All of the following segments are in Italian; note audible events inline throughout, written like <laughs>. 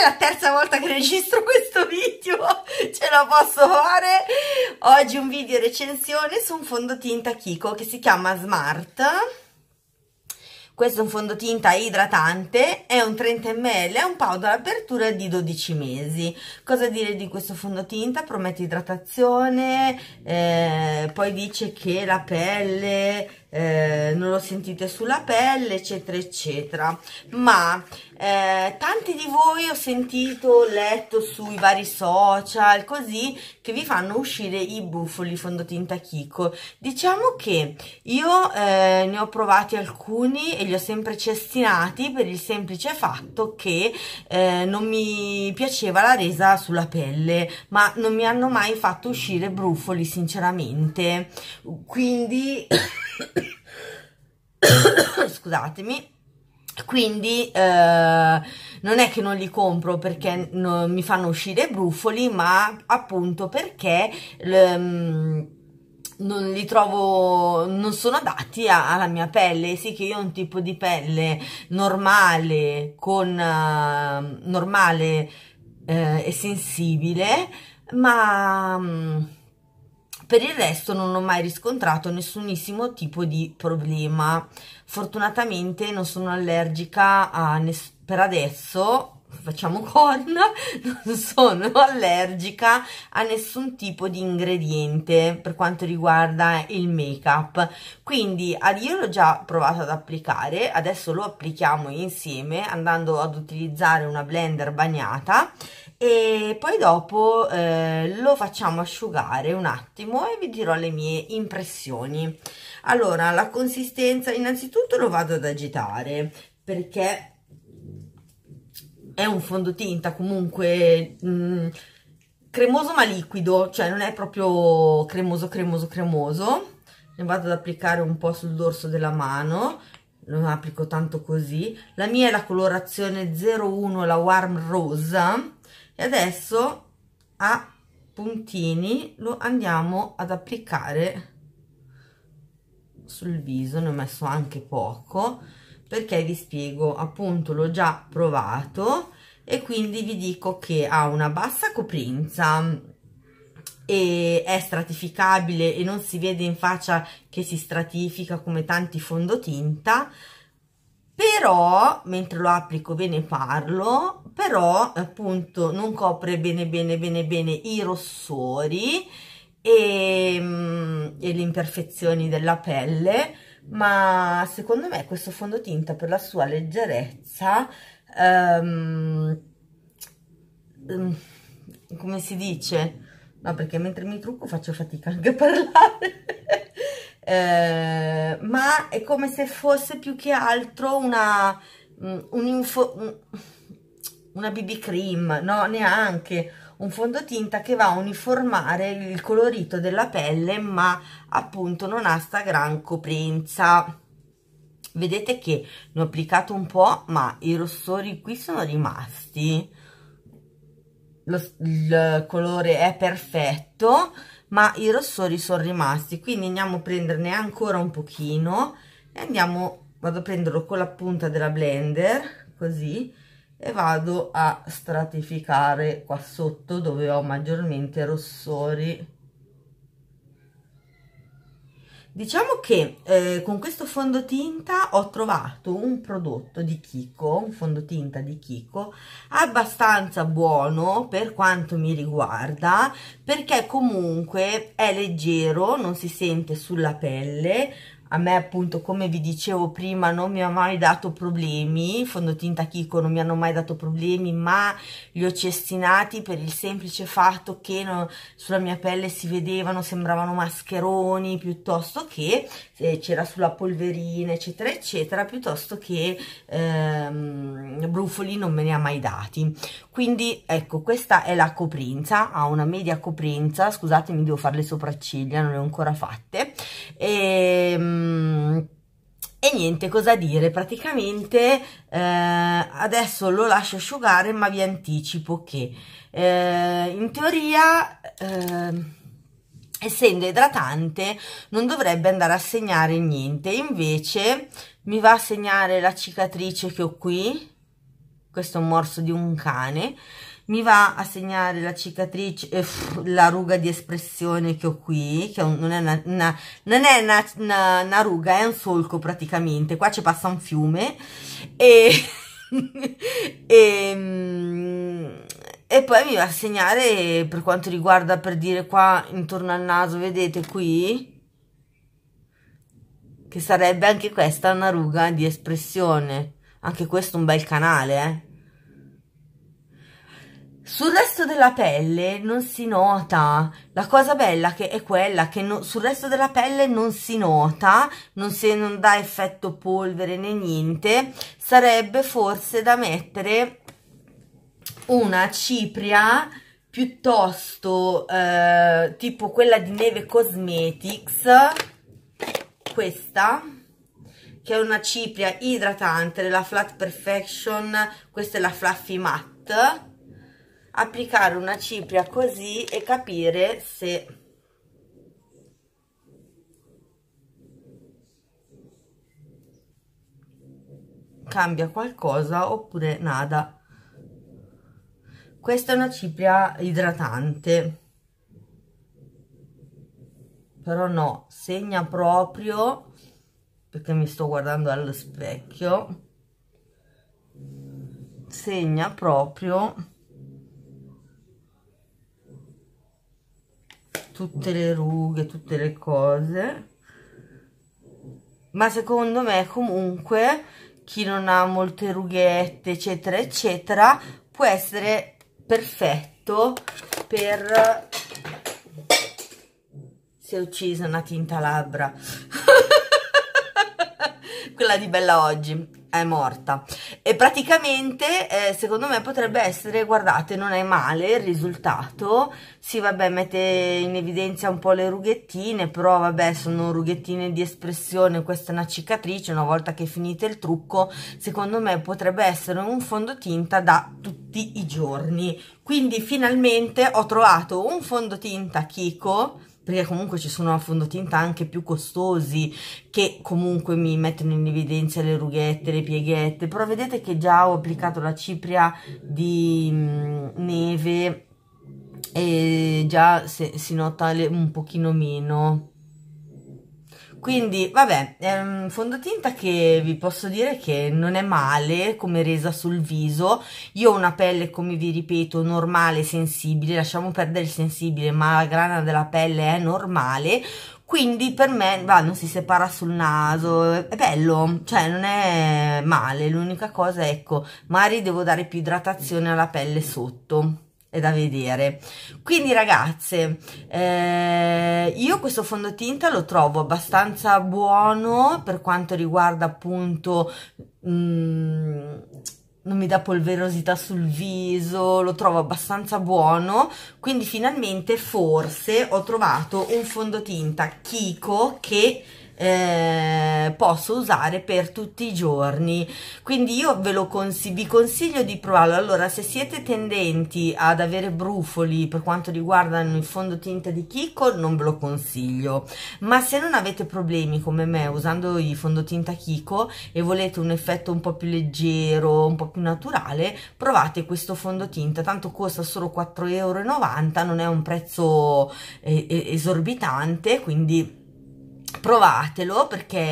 è la terza volta che registro questo video, <laughs> ce la posso fare. Oggi un video recensione su un fondotinta Kiko che si chiama Smart. Questo è un fondotinta idratante, è un 30 ml, è un powder apertura di 12 mesi. Cosa dire di questo fondotinta? Promette idratazione, eh, poi dice che la pelle eh, non lo sentite sulla pelle eccetera eccetera ma eh, tanti di voi ho sentito letto sui vari social così che vi fanno uscire i bufoli fondotinta Kiko diciamo che io eh, ne ho provati alcuni e li ho sempre cestinati per il semplice fatto che eh, non mi piaceva la resa sulla pelle ma non mi hanno mai fatto uscire brufoli sinceramente quindi <coughs> scusatemi quindi eh, non è che non li compro perché no, mi fanno uscire brufoli ma appunto perché l, ehm, non li trovo, non sono adatti a, alla mia pelle. Sì, che io ho un tipo di pelle normale, con uh, normale uh, e sensibile, ma. Um, per il resto non ho mai riscontrato nessunissimo tipo di problema. Fortunatamente non sono allergica a nessuno. Per adesso, facciamo corna, <laughs> non sono allergica a nessun tipo di ingrediente per quanto riguarda il make up quindi io l'ho già provato ad applicare adesso lo applichiamo insieme andando ad utilizzare una blender bagnata e poi dopo eh, lo facciamo asciugare un attimo e vi dirò le mie impressioni allora la consistenza innanzitutto lo vado ad agitare perché è un fondotinta comunque mh, mm, cremoso ma liquido cioè non è proprio cremoso cremoso cremoso ne vado ad applicare un po' sul dorso della mano non applico tanto così la mia è la colorazione 01 la warm rosa e adesso a puntini lo andiamo ad applicare sul viso ne ho messo anche poco perché vi spiego appunto l'ho già provato e quindi vi dico che ha una bassa coprenza e è stratificabile e non si vede in faccia che si stratifica come tanti fondotinta però mentre lo applico ve ne parlo però appunto non copre bene bene bene bene i rossori e, mm, e le imperfezioni della pelle ma secondo me questo fondotinta per la sua leggerezza um, um, come si dice? no perché mentre mi trucco faccio fatica anche a parlare eh, ma è come se fosse più che altro una, mm, un info, una BB cream, no? Neanche un fondotinta che va a uniformare il colorito della pelle ma appunto non ha sta gran coprenza vedete che ne ho applicato un po' ma i rossori qui sono rimasti lo, il colore è perfetto ma i rossori sono rimasti quindi andiamo a prenderne ancora un pochino e andiamo vado a prenderlo con la punta della blender così e vado a stratificare qua sotto dove ho maggiormente rossori Diciamo che eh, con questo fondotinta ho trovato un prodotto di Kiko, un fondotinta di Kiko, abbastanza buono per quanto mi riguarda, perché comunque è leggero, non si sente sulla pelle, a me appunto come vi dicevo prima non mi ha mai dato problemi fondotinta Kiko non mi hanno mai dato problemi ma li ho cestinati per il semplice fatto che no, sulla mia pelle si vedevano sembravano mascheroni piuttosto che eh, c'era sulla polverina eccetera eccetera piuttosto che ehm, brufoli non me ne ha mai dati quindi ecco questa è la coprinza ha una media coprinza scusatemi devo fare le sopracciglia non le ho ancora fatte e, ehm, e niente cosa dire praticamente eh, adesso lo lascio asciugare ma vi anticipo che eh, in teoria eh, essendo idratante non dovrebbe andare a segnare niente invece mi va a segnare la cicatrice che ho qui questo è un morso di un cane mi va a segnare la cicatrice, eh, la ruga di espressione che ho qui, che non è, una, una, non è una, una, una ruga, è un solco praticamente, qua ci passa un fiume e, <laughs> e, mm, e poi mi va a segnare per quanto riguarda, per dire qua intorno al naso, vedete qui? Che sarebbe anche questa una ruga di espressione. Anche questo un bel canale, eh sul resto della pelle non si nota, la cosa bella che è quella che no, sul resto della pelle non si nota, non, se, non dà effetto polvere né niente, sarebbe forse da mettere una cipria piuttosto eh, tipo quella di Neve Cosmetics, questa, che è una cipria idratante della Flat Perfection, questa è la Fluffy Matte, applicare una cipria così e capire se cambia qualcosa oppure nada questa è una cipria idratante però no segna proprio perché mi sto guardando allo specchio segna proprio tutte le rughe, tutte le cose. Ma secondo me comunque chi non ha molte rughette eccetera eccetera può essere perfetto per... Si è uccisa una tinta labbra. <laughs> Quella di Bella oggi è morta e praticamente eh, secondo me potrebbe essere guardate non è male il risultato sì vabbè mette in evidenza un po' le rughettine però vabbè sono rughettine di espressione questa è una cicatrice una volta che finite il trucco secondo me potrebbe essere un fondotinta da tutti i giorni quindi finalmente ho trovato un fondotinta Kiko perché comunque ci sono fondotinta anche più costosi che comunque mi mettono in evidenza le rughette, le pieghette, però vedete che già ho applicato la cipria di mm, neve e già se, si nota le, un pochino meno quindi vabbè è un fondotinta che vi posso dire che non è male come resa sul viso io ho una pelle come vi ripeto normale sensibile lasciamo perdere il sensibile ma la grana della pelle è normale quindi per me va, non si separa sul naso, è bello, cioè non è male, l'unica cosa ecco, magari devo dare più idratazione alla pelle sotto è da vedere quindi ragazze eh, io questo fondotinta lo trovo abbastanza buono per quanto riguarda appunto mm, non mi dà polverosità sul viso, lo trovo abbastanza buono, quindi finalmente forse ho trovato un fondotinta Kiko che eh, posso usare per tutti i giorni quindi io ve lo consiglio vi consiglio di provarlo allora se siete tendenti ad avere brufoli per quanto riguarda il fondotinta di Kiko non ve lo consiglio ma se non avete problemi come me usando il fondotinta Kiko e volete un effetto un po' più leggero un po' più naturale provate questo fondotinta tanto costa solo 4,90 euro non è un prezzo eh, eh esorbitante quindi provatelo perché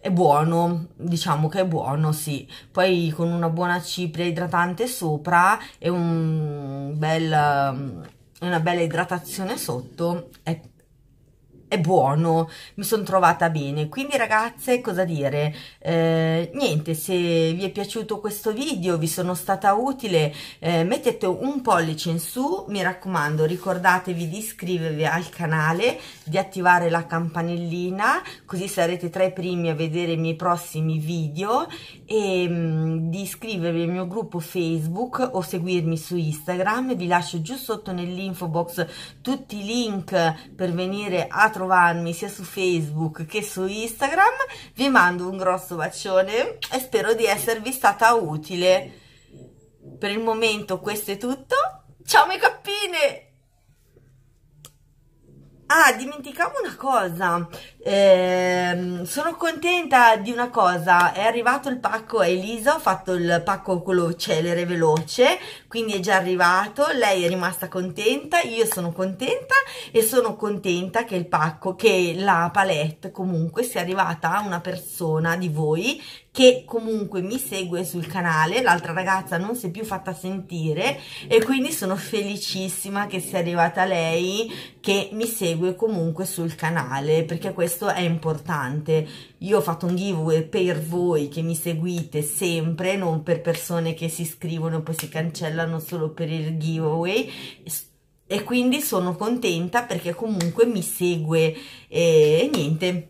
è buono, diciamo che è buono, sì. Poi con una buona cipria idratante sopra e un bel, una bella idratazione sotto è è buono, mi sono trovata bene. Quindi ragazze, cosa dire? Eh, niente, se vi è piaciuto questo video, vi sono stata utile, eh, mettete un pollice in su, mi raccomando, ricordatevi di iscrivervi al canale, di attivare la campanellina, così sarete tra i primi a vedere i miei prossimi video e mh, mm, di iscrivervi al mio gruppo Facebook o seguirmi su Instagram. Vi lascio giù sotto nell'info box tutti i link per venire a trovarmi sia su Facebook che su Instagram, vi mando un grosso bacione e spero di esservi stata utile. Per il momento questo è tutto, ciao miei cappine! Ah, dimenticavo una cosa, eh, sono contenta di una cosa, è arrivato il pacco a Elisa, ho fatto il pacco quello celere, veloce, quindi è già arrivato, lei è rimasta contenta, io sono contenta e sono contenta che il pacco, che la palette comunque sia arrivata a una persona di voi che comunque mi segue sul canale, l'altra ragazza non si è più fatta sentire e quindi sono felicissima che sia arrivata lei che mi segue comunque sul canale perché questo è importante. Io ho fatto un giveaway per voi che mi seguite sempre, non per persone che si iscrivono e poi si cancellano l'hanno solo per il giveaway e quindi sono contenta perché comunque mi segue e niente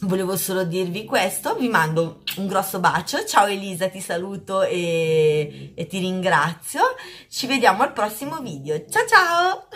volevo solo dirvi questo, vi mando un grosso bacio, ciao Elisa ti saluto e, e ti ringrazio, ci vediamo al prossimo video, ciao ciao!